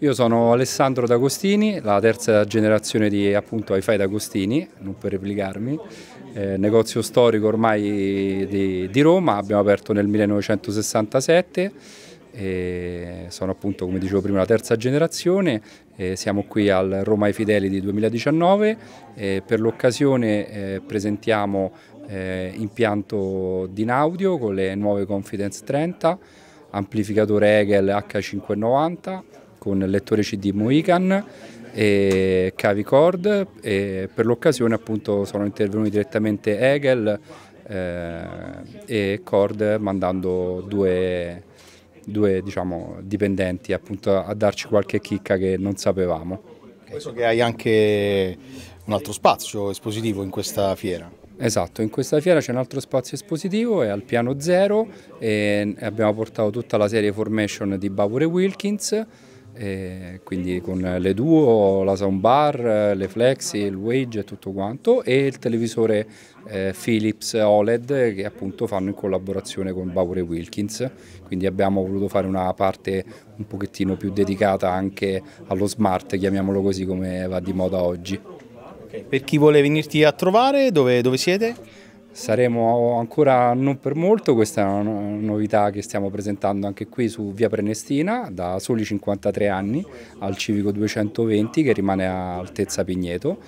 Io sono Alessandro D'Agostini, la terza generazione di appunto Hi-Fi D'Agostini, non per replicarmi, eh, negozio storico ormai di, di, Roma, abbiamo aperto nel 1967 e sono appunto come dicevo prima la terza generazione, eh, siamo qui al Roma ai Fideli di 2019 e per l'occasione eh, presentiamo eh, impianto Dinaudio con le nuove Confidence 30, amplificatore Hegel H590 con il lettore CD Mohican e cavi cord e per l'occasione appunto sono intervenuti direttamente Hegel eh, e cord mandando due, due diciamo, dipendenti appunto a darci qualche chicca che non sapevamo. Penso che hai anche un altro spazio espositivo in questa fiera. Esatto, in questa fiera c'è un altro spazio espositivo, è al piano zero e abbiamo portato tutta la serie Formation di Bavure Wilkins quindi con le duo, la soundbar, le flexi, il wage e tutto quanto e il televisore eh, Philips OLED che appunto fanno in collaborazione con Bauer Wilkins, quindi abbiamo voluto fare una parte un pochettino più dedicata anche allo smart, chiamiamolo così come va di moda oggi. Okay. Per chi vuole venirti a trovare, dove, dove siete? Saremo ancora non per molto, questa è una novità che stiamo presentando anche qui su Via Prenestina, da soli 53 anni al Civico 220 che rimane a altezza Pigneto,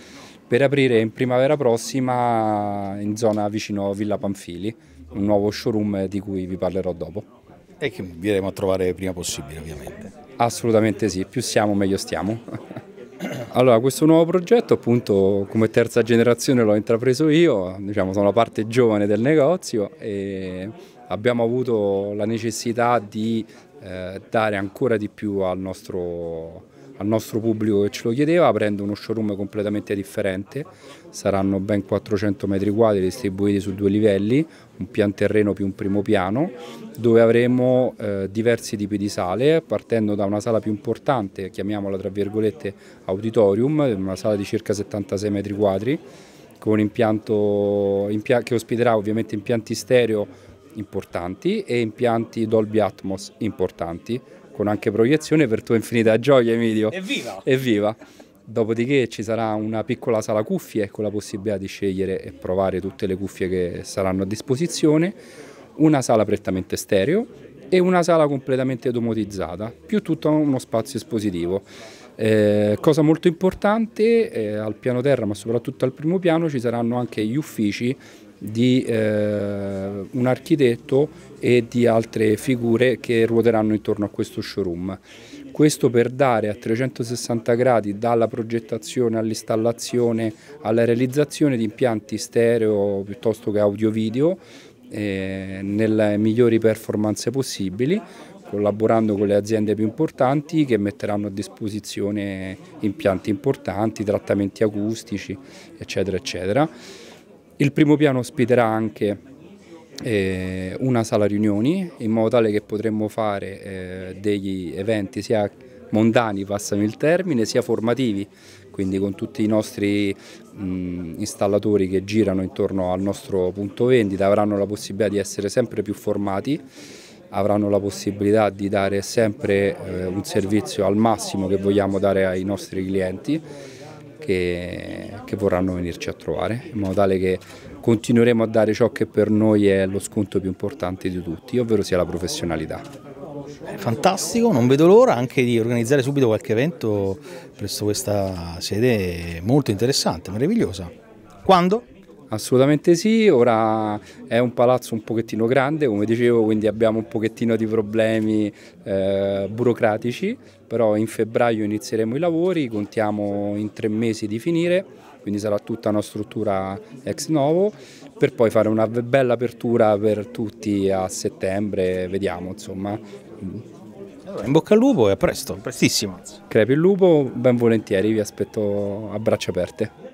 per aprire in primavera prossima in zona vicino Villa Panfili, un nuovo showroom di cui vi parlerò dopo. E che vi iremo a trovare prima possibile ovviamente. Assolutamente sì, più siamo meglio stiamo. Allora, questo nuovo progetto appunto come terza generazione l'ho intrapreso io, diciamo, sono la parte giovane del negozio e abbiamo avuto la necessità di eh, dare ancora di più al nostro al nostro pubblico che ce lo chiedeva, aprendo uno showroom completamente differente, saranno ben 400 metri quadri distribuiti su due livelli, un pian terreno più un primo piano, dove avremo eh, diversi tipi di sale, partendo da una sala più importante, chiamiamola tra virgolette auditorium, una sala di circa 76 metri quadri, con impianto impia che ospiterà ovviamente impianti stereo importanti e impianti Dolby Atmos importanti, con anche proiezione per tua infinita gioia Emilio. Evviva! Evviva! Dopodiché ci sarà una piccola sala cuffie con la possibilità di scegliere e provare tutte le cuffie che saranno a disposizione, una sala prettamente stereo e una sala completamente domotizzata, più tutto uno spazio espositivo. Eh, cosa molto importante, eh, al piano terra ma soprattutto al primo piano ci saranno anche gli uffici di eh, un architetto e di altre figure che ruoteranno intorno a questo showroom. Questo per dare a 360 gradi dalla progettazione all'installazione alla realizzazione di impianti stereo piuttosto che audio-video eh, nelle migliori performance possibili collaborando con le aziende più importanti che metteranno a disposizione impianti importanti, trattamenti acustici eccetera eccetera. Il primo piano ospiterà anche eh, una sala riunioni in modo tale che potremmo fare eh, degli eventi sia mondani, passano il termine, sia formativi, quindi con tutti i nostri mh, installatori che girano intorno al nostro punto vendita avranno la possibilità di essere sempre più formati avranno la possibilità di dare sempre eh, un servizio al massimo che vogliamo dare ai nostri clienti che, che, vorranno venirci a trovare, in modo tale che continueremo a dare ciò che per noi è lo sconto più importante di tutti, ovvero sia la professionalità. Fantastico, non vedo l'ora anche di organizzare subito qualche evento presso questa sede molto interessante, meravigliosa. Quando? Assolutamente sì, ora è un palazzo un pochettino grande, come dicevo, quindi abbiamo un pochettino di problemi eh, burocratici, però in febbraio inizieremo i lavori, contiamo in tre mesi di finire, quindi sarà tutta una struttura ex novo, per poi fare una bella apertura per tutti a settembre, vediamo insomma. in bocca al lupo e a presto, prestissimo. Crepi il lupo, ben volentieri, vi aspetto a braccia aperte.